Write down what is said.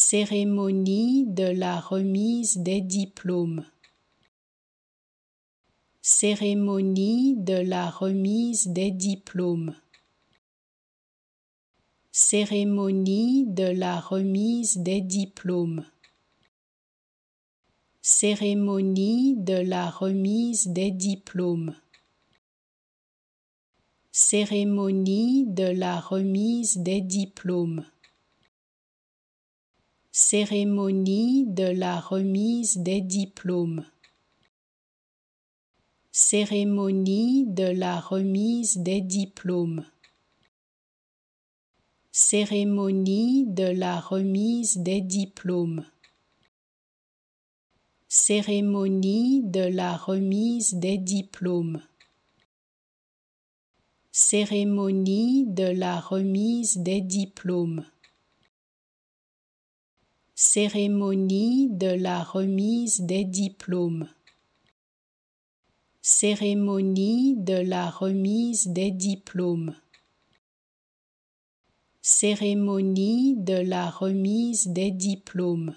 Cérémonie de la remise des diplômes. Cérémonie de la remise des diplômes. Cérémonie de la remise des diplômes. Cérémonie de la remise des diplômes. Cérémonie de la remise des diplômes. Cérémonie de la remise des diplômes. Cérémonie de la remise des diplômes. Cérémonie de la remise des diplômes. Cérémonie de la remise des diplômes. Cérémonie de la remise des diplômes. Cérémonie de la remise des diplômes. Cérémonie de la remise des diplômes. Cérémonie de la remise des diplômes.